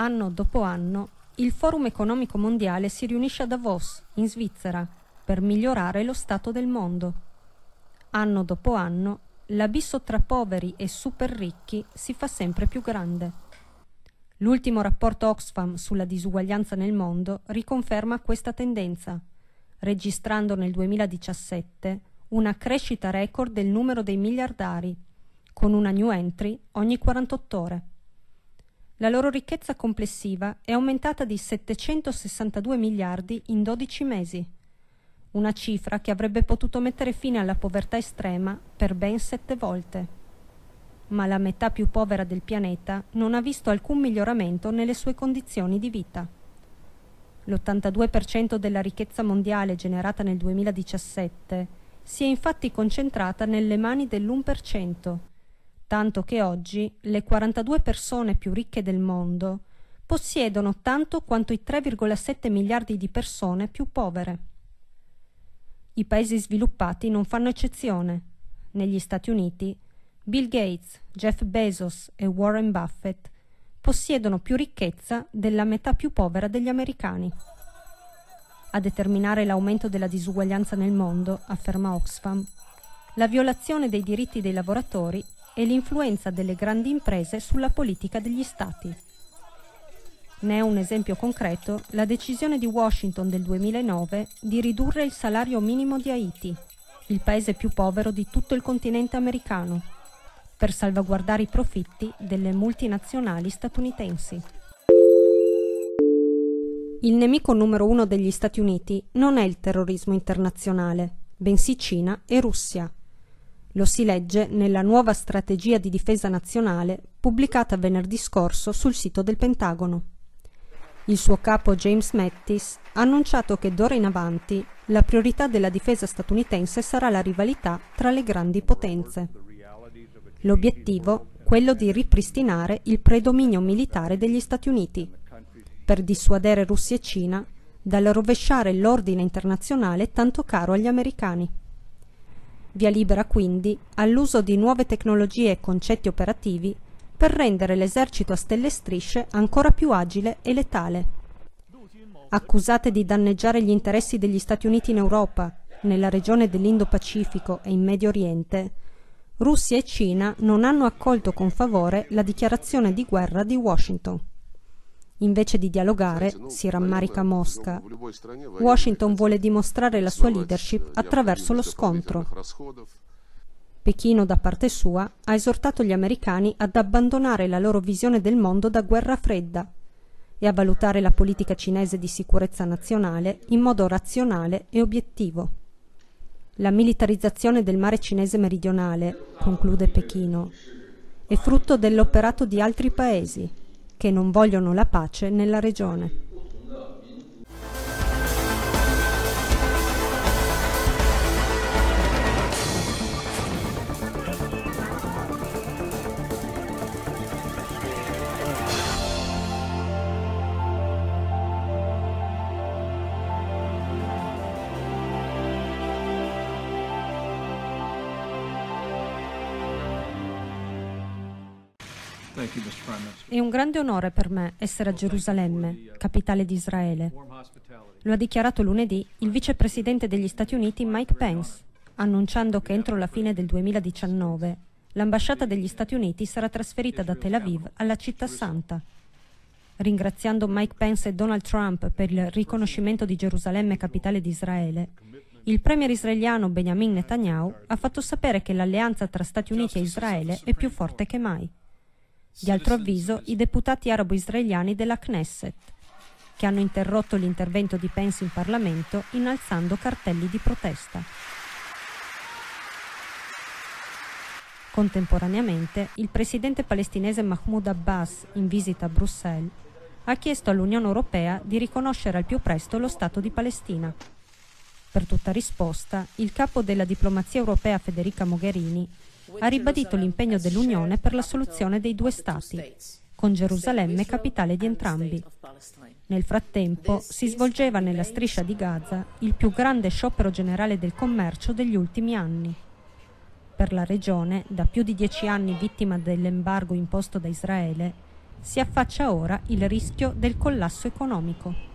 anno dopo anno, il Forum economico mondiale si riunisce a Davos, in Svizzera, per migliorare lo stato del mondo. Anno dopo anno, l'abisso tra poveri e super ricchi si fa sempre più grande. L'ultimo rapporto Oxfam sulla disuguaglianza nel mondo riconferma questa tendenza, registrando nel 2017 una crescita record del numero dei miliardari, con una new entry ogni 48 ore. La loro ricchezza complessiva è aumentata di 762 miliardi in 12 mesi, una cifra che avrebbe potuto mettere fine alla povertà estrema per ben sette volte. Ma la metà più povera del pianeta non ha visto alcun miglioramento nelle sue condizioni di vita. L'82% della ricchezza mondiale generata nel 2017 si è infatti concentrata nelle mani dell'1%, tanto che oggi le 42 persone più ricche del mondo possiedono tanto quanto i 3,7 miliardi di persone più povere. I paesi sviluppati non fanno eccezione. Negli Stati Uniti, Bill Gates, Jeff Bezos e Warren Buffett possiedono più ricchezza della metà più povera degli americani. A determinare l'aumento della disuguaglianza nel mondo, afferma Oxfam, la violazione dei diritti dei lavoratori e l'influenza delle grandi imprese sulla politica degli Stati. Ne è un esempio concreto la decisione di Washington del 2009 di ridurre il salario minimo di Haiti, il paese più povero di tutto il continente americano, per salvaguardare i profitti delle multinazionali statunitensi. Il nemico numero uno degli Stati Uniti non è il terrorismo internazionale, bensì Cina e Russia, lo si legge nella nuova strategia di difesa nazionale pubblicata venerdì scorso sul sito del Pentagono. Il suo capo James Mattis ha annunciato che d'ora in avanti la priorità della difesa statunitense sarà la rivalità tra le grandi potenze. L'obiettivo, quello di ripristinare il predominio militare degli Stati Uniti, per dissuadere Russia e Cina dal rovesciare l'ordine internazionale tanto caro agli americani. Via libera quindi all'uso di nuove tecnologie e concetti operativi per rendere l'esercito a stelle e strisce ancora più agile e letale. Accusate di danneggiare gli interessi degli Stati Uniti in Europa, nella regione dell'Indo-Pacifico e in Medio Oriente, Russia e Cina non hanno accolto con favore la dichiarazione di guerra di Washington. Invece di dialogare, si rammarica Mosca. Washington vuole dimostrare la sua leadership attraverso lo scontro. Pechino, da parte sua, ha esortato gli americani ad abbandonare la loro visione del mondo da guerra fredda e a valutare la politica cinese di sicurezza nazionale in modo razionale e obiettivo. La militarizzazione del mare cinese meridionale, conclude Pechino, è frutto dell'operato di altri paesi, che non vogliono la pace nella regione. È un grande onore per me essere a Gerusalemme, uh, capitale di Israele. Lo ha dichiarato lunedì il vicepresidente degli Stati Uniti Mike Pence, annunciando che entro la fine del 2019 l'ambasciata degli Stati Uniti sarà trasferita da Tel Aviv alla città santa. Ringraziando Mike Pence e Donald Trump per il riconoscimento di Gerusalemme capitale di Israele, il premier israeliano Benjamin Netanyahu ha fatto sapere che l'alleanza tra Stati Uniti e Israele è più forte che mai di altro avviso i deputati arabo-israeliani della Knesset, che hanno interrotto l'intervento di Pence in Parlamento innalzando cartelli di protesta. Contemporaneamente, il presidente palestinese Mahmoud Abbas, in visita a Bruxelles, ha chiesto all'Unione Europea di riconoscere al più presto lo Stato di Palestina. Per tutta risposta, il capo della diplomazia europea Federica Mogherini ha ribadito l'impegno dell'Unione per la soluzione dei due Stati, con Gerusalemme capitale di entrambi. Nel frattempo si svolgeva nella striscia di Gaza il più grande sciopero generale del commercio degli ultimi anni. Per la regione, da più di dieci anni vittima dell'embargo imposto da Israele, si affaccia ora il rischio del collasso economico.